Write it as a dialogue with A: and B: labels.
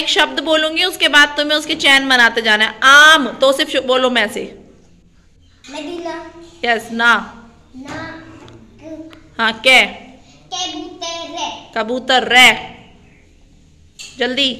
A: एक शब्द बोलूंगी उसके बाद तुम्हें उसके चैन बनाते जाना है आम तो सिर्फ बोलो मैं से यस ना ना हाँ क्या कबूतर रे जल्दी